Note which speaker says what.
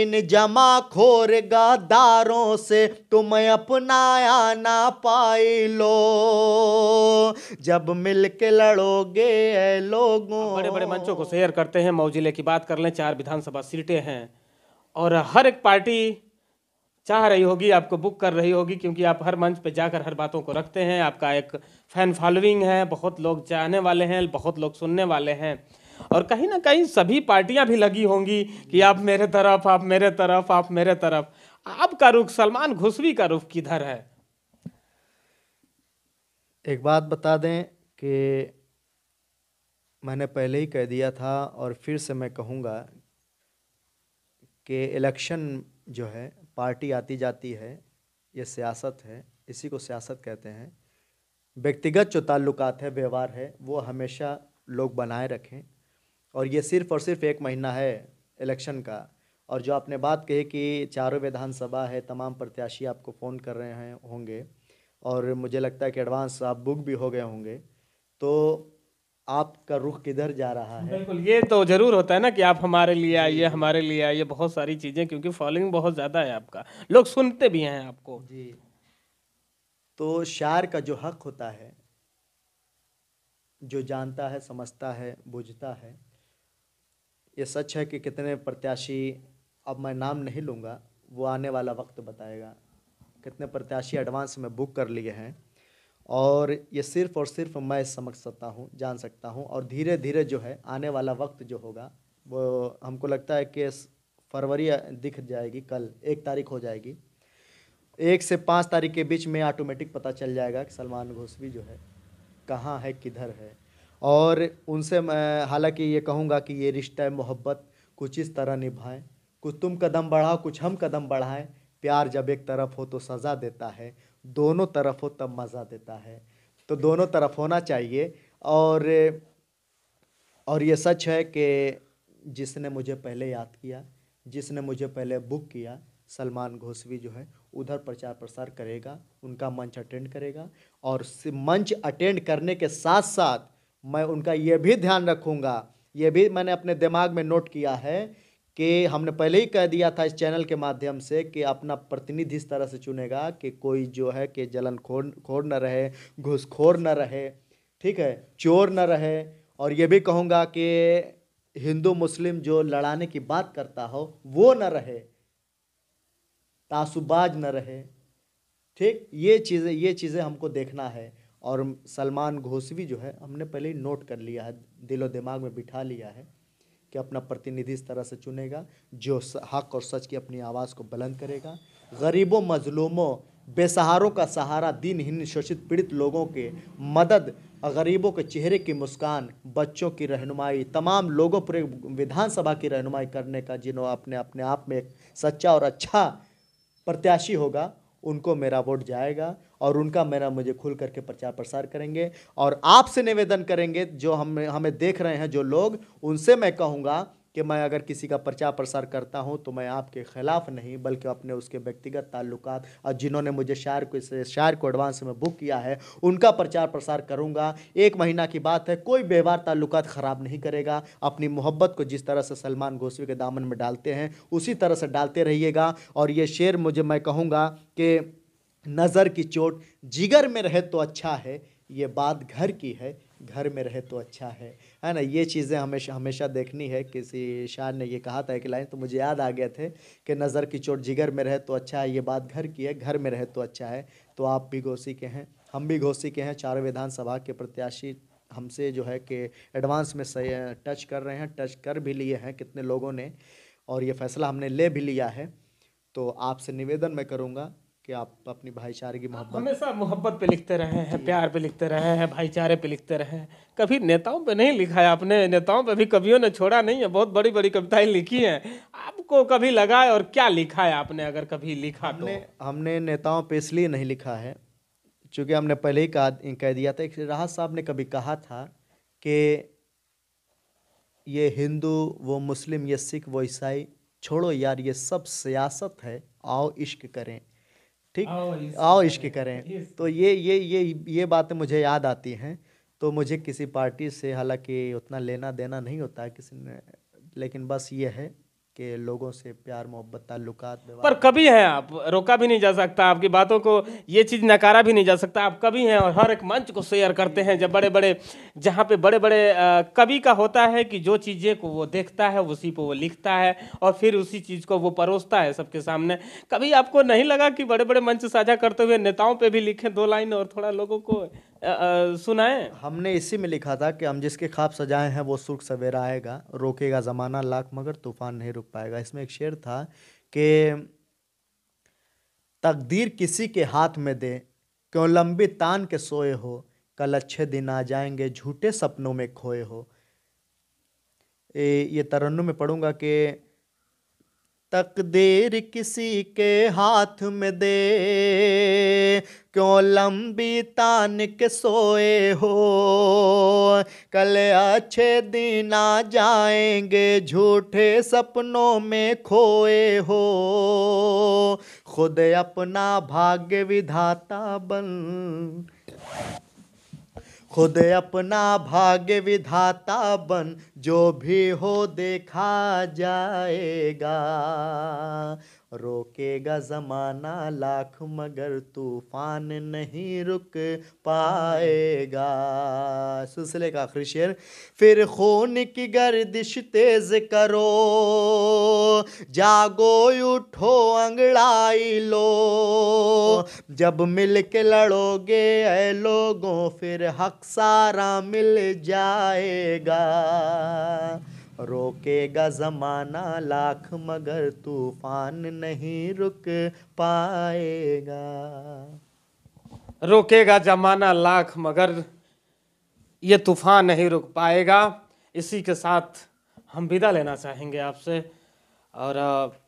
Speaker 1: इन खोर गद्दारों से तुम अपनाया ना पाई लो जब मिल के लड़ोगे
Speaker 2: लोगों बड़े बड़े मंचों को शेयर करते हैं मऊ जिले की बात कर लें चार विधानसभा सीटें हैं और हर एक पार्टी चाह रही होगी आपको बुक कर रही होगी क्योंकि आप हर मंच पे जाकर हर बातों को रखते हैं आपका एक फैन फॉलोइंग है बहुत लोग जाने वाले हैं बहुत लोग सुनने वाले हैं और कहीं ना कहीं सभी पार्टियां भी लगी होंगी कि आप मेरे तरफ आप मेरे तरफ आप मेरे तरफ आपका रुख सलमान घुसवी का रुख किधर है
Speaker 1: एक बात बता दें कि मैंने पहले ही कह दिया था और फिर से मैं कहूँगा कि इलेक्शन जो है पार्टी आती जाती है ये सियासत है इसी को सियासत कहते हैं व्यक्तिगत जो ताल्लुकात है व्यवहार है वो हमेशा लोग बनाए रखें और ये सिर्फ और सिर्फ एक महीना है इलेक्शन का और जो आपने बात कही कि चारों विधानसभा है तमाम प्रत्याशी आपको फ़ोन कर रहे हैं होंगे और मुझे लगता है कि एडवांस आप बुक भी हो गए होंगे तो आपका रुख किधर जा रहा है बिल्कुल
Speaker 2: ये तो ज़रूर होता है ना कि आप हमारे लिए आइए हमारे लिए आइए बहुत सारी चीज़ें क्योंकि फॉलोइंग बहुत ज़्यादा है आपका लोग सुनते भी हैं आपको जी तो शायर का जो हक होता है जो जानता
Speaker 1: है समझता है बुझता है ये सच है कि कितने प्रत्याशी अब मैं नाम नहीं लूँगा वो आने वाला वक्त बताएगा कितने प्रत्याशी एडवांस में बुक कर लिए हैं और ये सिर्फ़ और सिर्फ मैं समझ सकता हूँ जान सकता हूँ और धीरे धीरे जो है आने वाला वक्त जो होगा वो हमको लगता है कि फरवरी दिख जाएगी कल एक तारीख हो जाएगी एक से पाँच तारीख के बीच में ऑटोमेटिक पता चल जाएगा कि सलमान घोसवी जो है कहाँ है किधर है और उनसे मैं हालांकि ये कहूँगा कि ये रिश्ता मोहब्बत कुछ इस तरह निभाएं कुछ तुम कदम बढ़ाओ कुछ हम कदम बढ़ाएं प्यार जब एक तरफ हो तो सज़ा देता है दोनों तरफ हो तब मज़ा देता है तो दोनों तरफ होना चाहिए और और ये सच है कि जिसने मुझे पहले याद किया जिसने मुझे पहले बुक किया सलमान घोसवी जो है उधर प्रचार प्रसार करेगा उनका मंच अटेंड करेगा और मंच अटेंड करने के साथ साथ मैं उनका ये भी ध्यान रखूँगा ये भी मैंने अपने दिमाग में नोट किया है कि हमने पहले ही कह दिया था इस चैनल के माध्यम से कि अपना प्रतिनिधि इस तरह से चुनेगा कि कोई जो है कि जलन खोर खोर न रहे घुसखोर न रहे ठीक है चोर न रहे और ये भी कहूँगा कि हिंदू मुस्लिम जो लड़ाने की बात करता हो वो न रहे तासुबाज न रहे ठीक ये चीज़ें ये चीज़ें हमको देखना है और सलमान घोसवी जो है हमने पहले ही नोट कर लिया है दिलो दिमाग में बिठा लिया है कि अपना प्रतिनिधि इस तरह से चुनेगा जो हक और सच की अपनी आवाज़ को बुलंद करेगा गरीबों मजलूमों बेसहारों का सहारा दिनहीन शोषित पीड़ित लोगों के मदद गरीबों के चेहरे की मुस्कान बच्चों की रहनुमाई तमाम लोगों पर विधानसभा की रहनुमाई करने का जिन्हों अपने अपने आप में एक सच्चा और अच्छा प्रत्याशी होगा उनको मेरा वोट जाएगा और उनका मेरा मुझे खुल करके प्रचार प्रसार करेंगे और आपसे निवेदन करेंगे जो हम हमें देख रहे हैं जो लोग उनसे मैं कहूँगा कि मैं अगर किसी का प्रचार प्रसार करता हूँ तो मैं आपके ख़िलाफ़ नहीं बल्कि अपने उसके व्यक्तिगत ताल्लुक और जिन्होंने मुझे शायर को इस शायर को एडवांस में बुक किया है उनका प्रचार प्रसार करूँगा एक महीना की बात है कोई व्यवहार ताल्लुक ख़राब नहीं करेगा अपनी मोहब्बत को जिस तरह से सलमान घोसवी के दामन में डालते हैं उसी तरह से डालते रहिएगा और ये शेर मुझे मैं कहूँगा कि नज़र की चोट जिगर में रहे तो अच्छा है ये बात घर की है घर में रहे तो अच्छा है है ना ये चीज़ें हमेशा हमेशा देखनी है किसी शायर ने ये कहा था एक लाइन तो मुझे याद आ गए थे कि नज़र की चोट जिगर में रहे तो अच्छा है ये बात घर की है घर में रहे तो अच्छा है तो आप भी घोसी के हैं हम भी घोसी के हैं चारों विधानसभा के प्रत्याशी हमसे जो है कि एडवांस में सही टच कर रहे हैं टच कर भी लिए हैं कितने लोगों ने और ये फैसला हमने ले भी लिया है तो आपसे निवेदन मैं करूँगा कि आप अपनी भाईचारे की मोहब्बत हमेशा
Speaker 2: मोहब्बत पे लिखते रहे हैं प्यार पे लिखते रहे हैं भाईचारे पे लिखते रहे हैं कभी नेताओं पे नहीं लिखा है आपने नेताओं पे भी कवियों ने छोड़ा नहीं है बहुत बड़ी बड़ी कविताएं लिखी हैं आपको कभी लगा है और क्या लिखा है आपने अगर कभी लिखा हमने, तो
Speaker 1: हमने नेताओं पर इसलिए नहीं लिखा है चूँकि हमने पहले ही कह दिया था राहत साहब ने कभी कहा था कि ये हिंदू वो मुस्लिम ये सिख वो ईसाई छोड़ो यार ये सब सियासत है आओ इश्क करें ठीक आओ इश्क करें तो ये ये ये ये बातें मुझे याद आती हैं तो मुझे किसी पार्टी से हालांकि उतना लेना देना नहीं होता है किसी ने लेकिन बस ये है के लोगों से प्यार मोहब्बत ताल्लुकात
Speaker 2: पर कभी हैं आप रोका भी नहीं जा सकता आपकी बातों को ये चीज़ नकारा भी नहीं जा सकता आप कभी हैं और हर एक मंच को शेयर करते हैं जब बड़े बड़े जहाँ पे बड़े बड़े कवि का होता है कि जो चीज़ें को वो देखता है उसी पर वो लिखता है और फिर उसी चीज़ को वो परोसता है सबके सामने कभी आपको नहीं लगा कि बड़े बड़े मंच साझा करते हुए नेताओं पर भी लिखें दो लाइन और थोड़ा लोगों को सुनाए
Speaker 1: हमने इसी में लिखा था कि हम जिसके खाब सजाए हैं वो सुर्ख सवेरा आएगा रोकेगा ज़माना लाख मगर तूफान नहीं रुक पाएगा इसमें एक शेर था कि तकदीर किसी के हाथ में दे क्यों लंबी तान के सोए हो कल अच्छे दिन आ जाएंगे झूठे सपनों में खोए हो ए, ये तरन्नु में पढ़ूंगा कि तकदीर किसी के हाथ में दे क्यों लंबी तान के सोए हो कल अच्छे दिन आ जाएंगे झूठे सपनों में खोए हो खुद अपना भाग्य विधाता बन खुद अपना भाग्य विधाता बन जो भी हो देखा जाएगा रोकेगा ज़माना लाख मगर तूफान नहीं रुक पाएगा सिलसिले का आखिरी शेर फिर खून की गर्दिश तेज़ करो जागो उठो अंगड़ाई लो जब मिल के लड़ोगे ऐ लोगों फिर हक सारा मिल जाएगा रोकेगा ज़माना लाख मगर
Speaker 2: तूफान नहीं रुक पाएगा रोकेगा ज़माना लाख मगर ये तूफान नहीं रुक पाएगा इसी के साथ हम विदा लेना चाहेंगे आपसे और